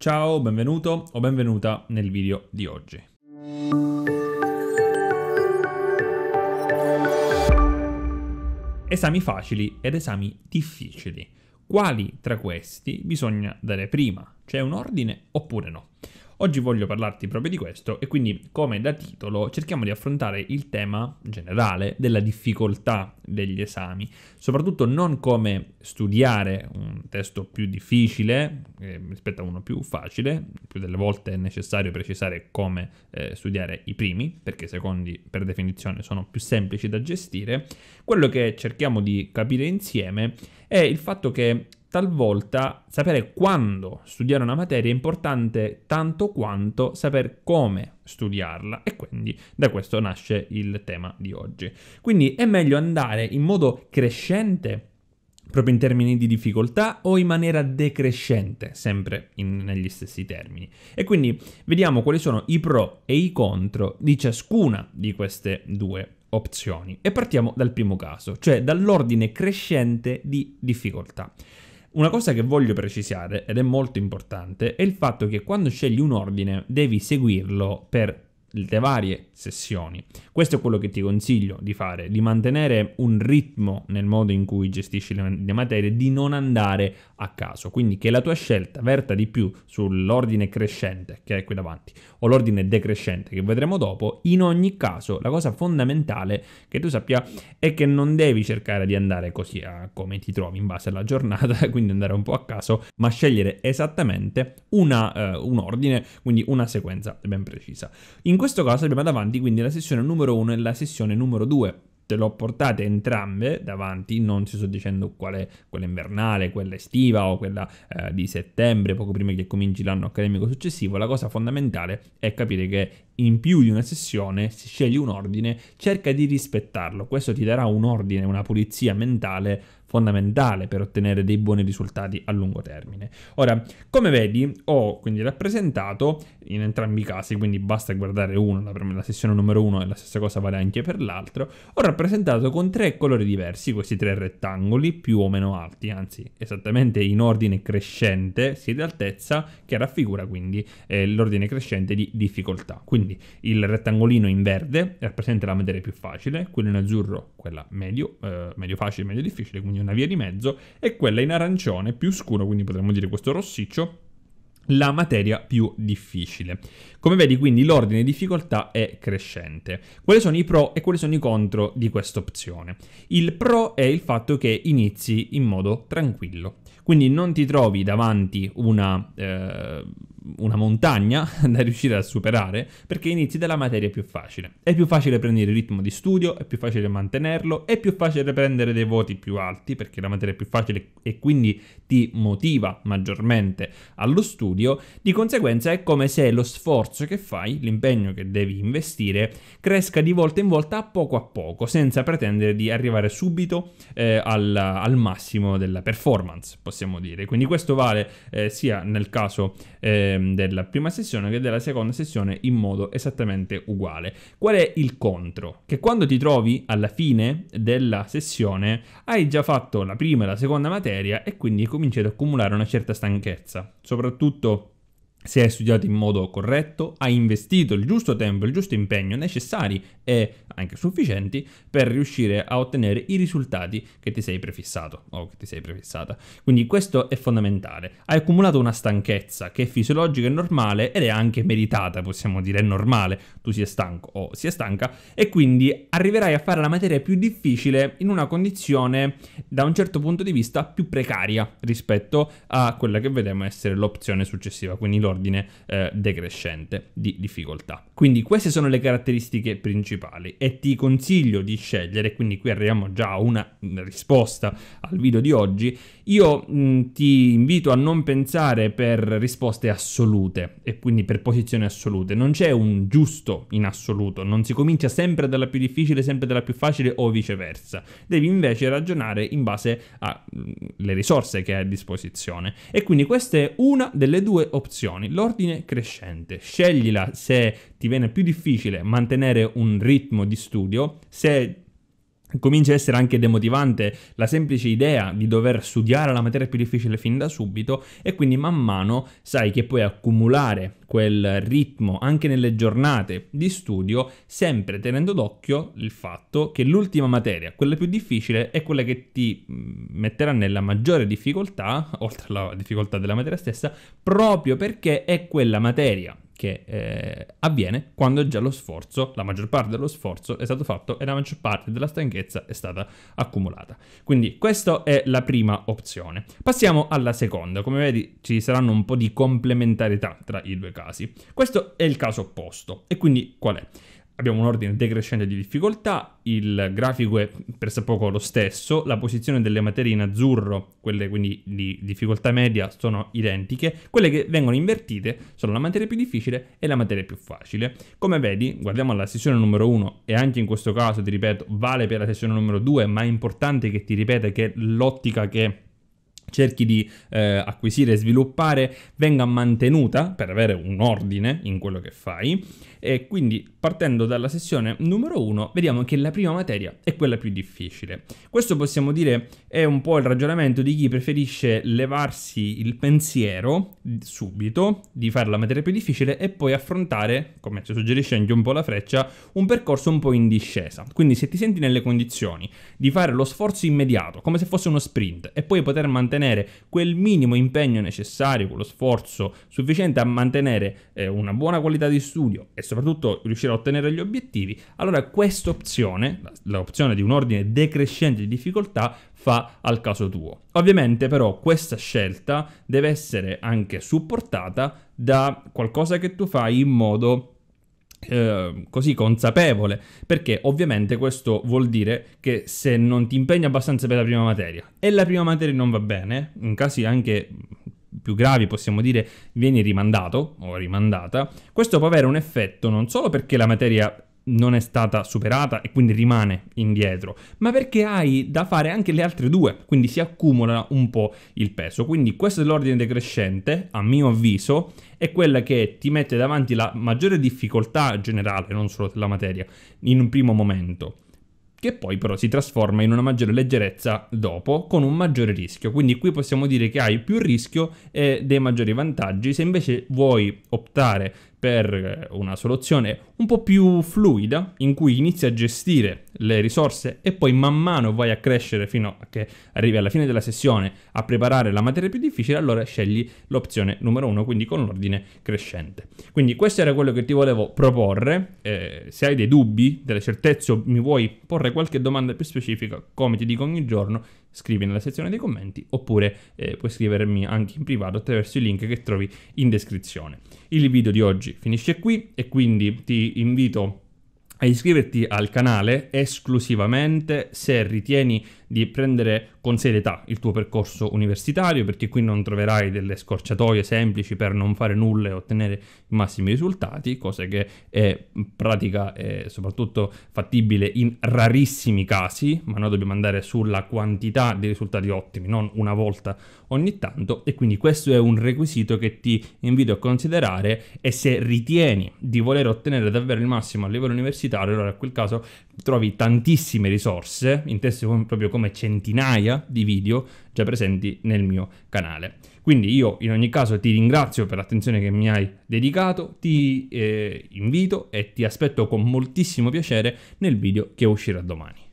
Ciao, benvenuto o benvenuta nel video di oggi. Esami facili ed esami difficili. Quali tra questi bisogna dare prima? C'è un ordine oppure no? Oggi voglio parlarti proprio di questo e quindi, come da titolo, cerchiamo di affrontare il tema generale della difficoltà degli esami, soprattutto non come studiare un testo più difficile eh, rispetto a uno più facile, più delle volte è necessario precisare come eh, studiare i primi, perché i secondi per definizione sono più semplici da gestire, quello che cerchiamo di capire insieme è il fatto che talvolta sapere quando studiare una materia è importante tanto quanto saper come studiarla e quindi da questo nasce il tema di oggi. Quindi è meglio andare in modo crescente proprio in termini di difficoltà o in maniera decrescente, sempre in, negli stessi termini. E quindi vediamo quali sono i pro e i contro di ciascuna di queste due opzioni. E partiamo dal primo caso, cioè dall'ordine crescente di difficoltà. Una cosa che voglio precisare, ed è molto importante, è il fatto che quando scegli un ordine devi seguirlo per le varie sessioni. Questo è quello che ti consiglio di fare, di mantenere un ritmo nel modo in cui gestisci le, le, materie, di non andare a caso, quindi che la tua scelta verta di più sull'ordine crescente che è qui davanti o l'ordine decrescente che vedremo dopo, in ogni caso la cosa fondamentale che tu sappia è che non devi cercare di andare così a come ti trovi in base alla giornata, quindi andare un po' a caso, ma scegliere esattamente una, eh, un ordine, quindi una sequenza ben precisa. In questo caso abbiamo davanti quindi la sessione numero 1 e la sessione numero 2. Te l'ho portate entrambe davanti, non ci sto dicendo quale, quella invernale, quella estiva o quella eh, di settembre, poco prima che cominci l'anno accademico successivo. La cosa fondamentale è capire che in più di una sessione, se scegli un ordine, cerca di rispettarlo. Questo ti darà un ordine, una pulizia mentale fondamentale per ottenere dei buoni risultati a lungo termine. Ora, come vedi, ho quindi rappresentato in entrambi i casi, quindi basta guardare uno, la, la sessione numero uno e la stessa cosa vale anche per l'altro, ho rappresentato con tre colori diversi questi tre rettangoli più o meno alti, anzi esattamente in ordine crescente, sia di altezza che raffigura quindi eh, l'ordine crescente di difficoltà. Quindi quindi il rettangolino in verde rappresenta la materia più facile, quello in azzurro quella medio, eh, medio facile, medio difficile, quindi una via di mezzo, e quella in arancione più scuro, quindi potremmo dire questo rossiccio, la materia più difficile. Come vedi quindi l'ordine di difficoltà è crescente. Quali sono i pro e quali sono i contro di questa opzione? Il pro è il fatto che inizi in modo tranquillo, quindi non ti trovi davanti una... Eh, una montagna da riuscire a superare perché inizi dalla materia più facile. È più facile prendere il ritmo di studio, è più facile mantenerlo, è più facile prendere dei voti più alti perché la materia è più facile e quindi ti motiva maggiormente allo studio. Di conseguenza è come se lo sforzo che fai, l'impegno che devi investire, cresca di volta in volta a poco a poco, senza pretendere di arrivare subito eh, al, al, massimo della performance, possiamo dire. Quindi questo vale eh, sia nel caso... Eh, Ehm, della prima sessione che della seconda sessione in modo esattamente uguale. Qual è il contro? Che quando ti trovi alla fine della sessione hai già fatto la prima e la seconda materia e quindi cominci ad accumulare una certa stanchezza, soprattutto se hai studiato in modo corretto, hai investito il giusto tempo, il giusto impegno necessari e anche sufficienti per riuscire a ottenere i risultati che ti sei prefissato o che ti sei prefissata. Quindi questo è fondamentale. Hai accumulato una stanchezza che è fisiologica e normale ed è anche meritata, possiamo dire, è normale. Tu sia stanco o sia stanca e quindi arriverai a fare la materia più difficile in una condizione da un certo punto di vista più precaria rispetto a quella che vedremo essere l'opzione successiva, quindi lo nell'ordine eh, decrescente di difficoltà. Quindi queste sono le caratteristiche principali e ti consiglio di scegliere, quindi qui arriviamo già a una mm, risposta al video di oggi, io mh, mm, ti invito a non pensare per risposte assolute e quindi per posizioni assolute, non c'è un giusto in assoluto, non si comincia sempre dalla più difficile, sempre dalla più facile o viceversa, devi invece ragionare in base alle mm, risorse che hai a disposizione e quindi questa è una delle due opzioni posizioni, l'ordine crescente. Scegli se ti viene più difficile mantenere un ritmo di studio, se Comincia a essere anche demotivante la semplice idea di dover studiare la materia più difficile fin da subito e quindi man mano sai che puoi accumulare quel ritmo anche nelle giornate di studio, sempre tenendo d'occhio il fatto che l'ultima materia, quella più difficile, è quella che ti mm, metterà nella maggiore difficoltà, oltre alla difficoltà della materia stessa, proprio perché è quella materia che eh, avviene quando già lo sforzo, la maggior parte dello sforzo è stato fatto e la maggior parte della stanchezza è stata accumulata. Quindi questa è la prima opzione. Passiamo alla seconda. Come vedi ci saranno un po' di complementarietà tra i due casi. Questo è il caso opposto. E quindi qual è? abbiamo un ordine decrescente di difficoltà, il grafico è pressappoco lo stesso, la posizione delle materie in azzurro, quelle quindi di difficoltà media, sono identiche, quelle che vengono invertite sono la materia più difficile e la materia più facile. Come vedi, guardiamo la sessione numero 1 e anche in questo caso, ti ripeto, vale per la sessione numero 2, ma è importante che ti ripeta che l'ottica che cerchi di eh, acquisire e sviluppare venga mantenuta per avere un ordine in quello che fai e quindi partendo dalla sessione numero 1 vediamo che la prima materia è quella più difficile. Questo possiamo dire è un po' il ragionamento di chi preferisce levarsi il pensiero subito di fare la materia più difficile e poi affrontare, come ci suggerisce anche un po' la freccia, un percorso un po' in discesa. Quindi se ti senti nelle condizioni di fare lo sforzo immediato, come se fosse uno sprint e poi poter mantenere mantenere quel minimo impegno necessario, quello sforzo sufficiente a mantenere eh, una buona qualità di studio e soprattutto riuscire a ottenere gli obiettivi, allora questa opzione, l'opzione di un ordine decrescente di difficoltà, fa al caso tuo. Ovviamente però questa scelta deve essere anche supportata da qualcosa che tu fai in modo Ehm, così consapevole, perché ovviamente questo vuol dire che se non ti impegni abbastanza per la prima materia e la prima materia non va bene, in casi anche più gravi possiamo dire vieni rimandato o rimandata, questo può avere un effetto non solo perché la materia non è stata superata e quindi rimane indietro, ma perché hai da fare anche le altre due, quindi si accumula un po' il peso. Quindi questo è l'ordine decrescente, a mio avviso, è quella che ti mette davanti la maggiore difficoltà generale, non solo della materia, in un primo momento che poi però si trasforma in una maggiore leggerezza dopo con un maggiore rischio. Quindi qui possiamo dire che hai più rischio e dei maggiori vantaggi. Se invece vuoi optare per eh, una soluzione un po' più fluida in cui inizi a gestire le risorse e poi man mano vai a crescere fino a che arrivi alla fine della sessione a preparare la materia più difficile, allora scegli l'opzione numero 1, quindi con l'ordine crescente. Quindi questo era quello che ti volevo proporre, eh, se hai dei dubbi, delle certezze o mi vuoi porre qualche domanda più specifica, come ti dico ogni giorno, scrivi nella sezione dei commenti oppure eh, puoi scrivermi anche in privato attraverso i link che trovi in descrizione. Il video di oggi finisce qui e quindi ti invito a iscriverti al canale esclusivamente se ritieni di prendere con serietà il tuo percorso universitario, perché qui non troverai delle scorciatoie semplici per non fare nulla e ottenere i massimi risultati, cosa che eh, è pratica e soprattutto fattibile in rarissimi casi, ma noi dobbiamo andare sulla quantità di risultati ottimi, non una volta ogni tanto, e quindi questo è un requisito che ti invito a considerare e se ritieni di voler ottenere davvero il massimo a livello universitario, allora in quel caso trovi tantissime risorse, intese proprio come centinaia di video già presenti nel mio canale. Quindi io in ogni caso ti ringrazio per l'attenzione che mi hai dedicato, ti eh, invito e ti aspetto con moltissimo piacere nel video che uscirà domani.